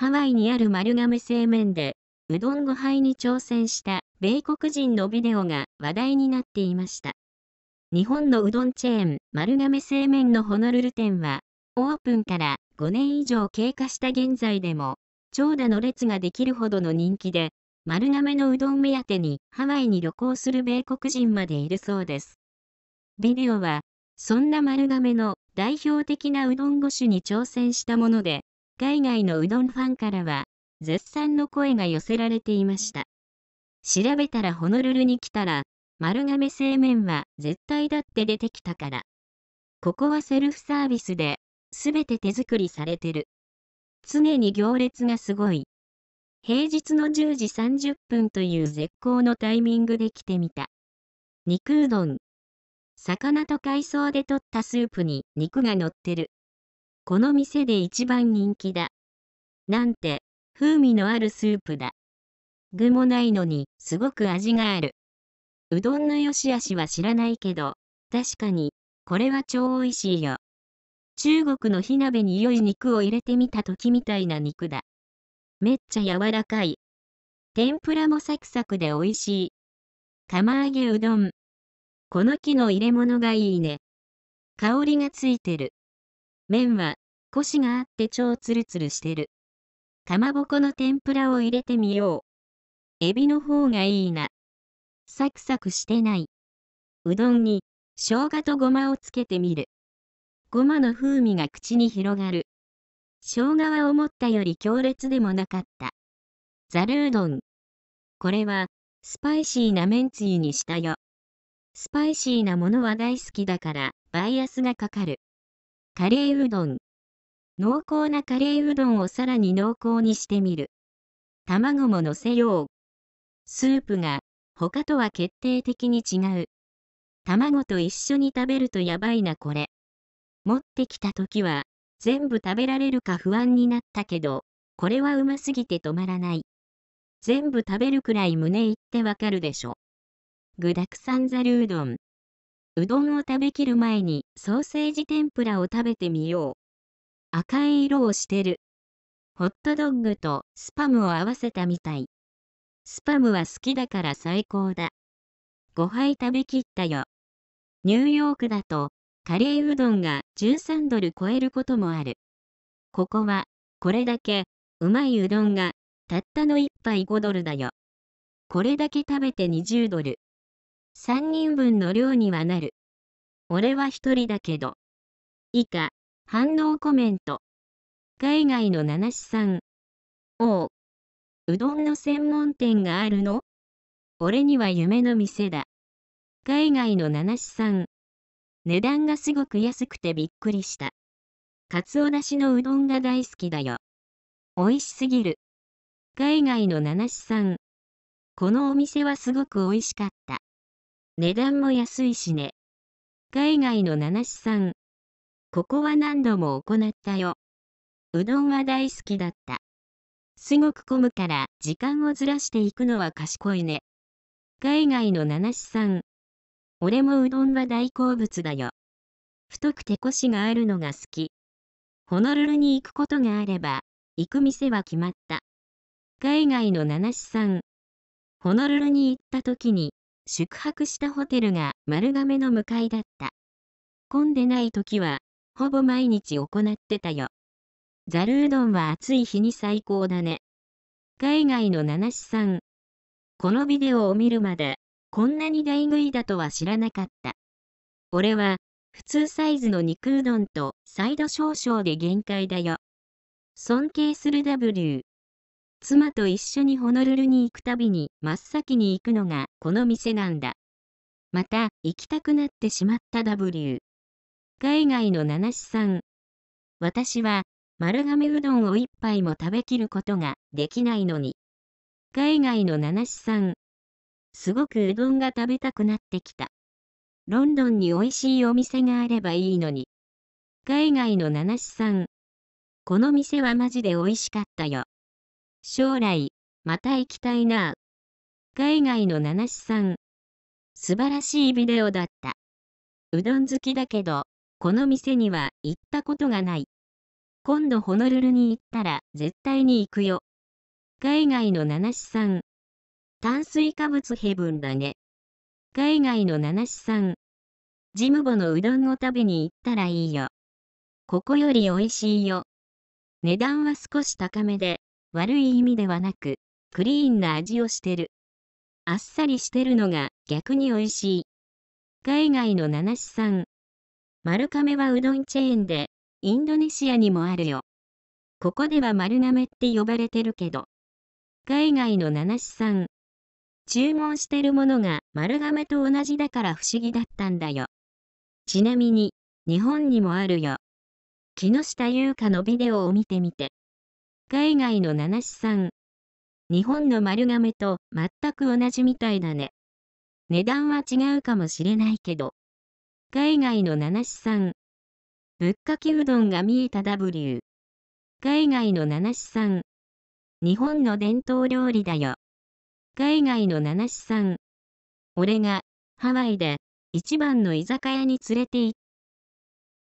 ハワイにある丸亀製麺で、うどん5杯に挑戦した米国人のビデオが話題になっていました。日本のうどんチェーン丸亀製麺のホノルル店は、オープンから5年以上経過した現在でも、長蛇の列ができるほどの人気で、丸亀のうどん目当てにハワイに旅行する米国人までいるそうです。ビデオは、そんな丸亀の代表的なうどん5種に挑戦したもので、海外のうどんファンからは、絶賛の声が寄せられていました。調べたらホノルルに来たら、丸亀製麺は絶対だって出てきたから。ここはセルフサービスで、全て手作りされてる。常に行列がすごい。平日の10時30分という絶好のタイミングで来てみた。肉うどん。魚と海藻で取ったスープに肉が乗ってる。この店で一番人気だ。なんて、風味のあるスープだ。具もないのに、すごく味がある。うどんの良し悪しは知らないけど、確かに、これは超美味しいよ。中国の火鍋に良い肉を入れてみた時みたいな肉だ。めっちゃ柔らかい。天ぷらもサクサクで美味しい。釜揚げうどん。この木の入れ物がいいね。香りがついてる。麺はコシがあって超ツルツルしてる。かまぼこの天ぷらを入れてみよう。エビの方がいいな。サクサクしてない。うどんに、生姜とごまをつけてみる。ごまの風味が口に広がる。生姜は思ったより強烈でもなかった。ざるうどん。これは、スパイシーなめんつゆにしたよ。スパイシーなものは大好きだから、バイアスがかかる。カレーうどん。濃厚なカレーうどんをさらに濃厚にしてみる。卵ものせよう。スープが他とは決定的に違う。卵と一緒に食べるとやばいなこれ。持ってきた時は全部食べられるか不安になったけど、これはうますぎて止まらない。全部食べるくらい胸いってわかるでしょ。具だくさんざるうどん。うどんを食べきる前にソーセージ天ぷらを食べてみよう。赤い色をしてる。ホットドッグとスパムを合わせたみたい。スパムは好きだから最高だ。5杯食べきったよ。ニューヨークだと、カレーうどんが13ドル超えることもある。ここは、これだけ、うまいうどんが、たったの1杯5ドルだよ。これだけ食べて20ドル。3人分の量にはなる。俺は1人だけど。以下、反応コメント。海外の七七さん。おう。うどんの専門店があるの俺には夢の店だ。海外の七七さん。値段がすごく安くてびっくりした。かつおだしのうどんが大好きだよ。美味しすぎる。海外の七七さん。このお店はすごく美味しかった。値段も安いしね。海外の七七さん。ここは何度も行ったよ。うどんは大好きだった。すごく混むから時間をずらしていくのは賢いね。海外の七七さん。俺もうどんは大好物だよ。太くてコシがあるのが好き。ホノルルに行くことがあれば、行く店は決まった。海外の七七さん。ホノルルに行った時に、宿泊したホテルが丸亀の向かいだった。混んでない時はほぼ毎日行ってたよ。ざるうどんは暑い日に最高だね。海外の七七さん。このビデオを見るまで、こんなに大食いだとは知らなかった。俺は、普通サイズの肉うどんとサイド少々で限界だよ。尊敬する W。妻と一緒にホノルルに行くたびに真っ先に行くのがこの店なんだ。また行きたくなってしまった W。海外の七さん。私は、丸亀うどんを一杯も食べきることができないのに。海外の七さん。すごくうどんが食べたくなってきた。ロンドンに美味しいお店があればいいのに。海外の七さん。この店はマジで美味しかったよ。将来、また行きたいな海外の七さん。素晴らしいビデオだった。うどん好きだけど、この店には行ったことがない。今度ホノルルに行ったら絶対に行くよ。海外の七子さん。炭水化物ヘブンだね。海外の七子さん。ジムボのうどんを食べに行ったらいいよ。ここより美味しいよ。値段は少し高めで、悪い意味ではなく、クリーンな味をしてる。あっさりしてるのが逆に美味しい。海外の七子さん。丸亀はうどんチェーンで、インドネシアにもあるよ。ここでは丸亀って呼ばれてるけど。海外の七七さん。注文してるものが丸亀と同じだから不思議だったんだよ。ちなみに、日本にもあるよ。木下優香のビデオを見てみて。海外の七七さん。日本の丸亀と全く同じみたいだね。値段は違うかもしれないけど。海外の七市さん。ぶっかけうどんが見えた W。海外の七市さん。日本の伝統料理だよ。海外の七市さん。俺が、ハワイで、一番の居酒屋に連れて行っ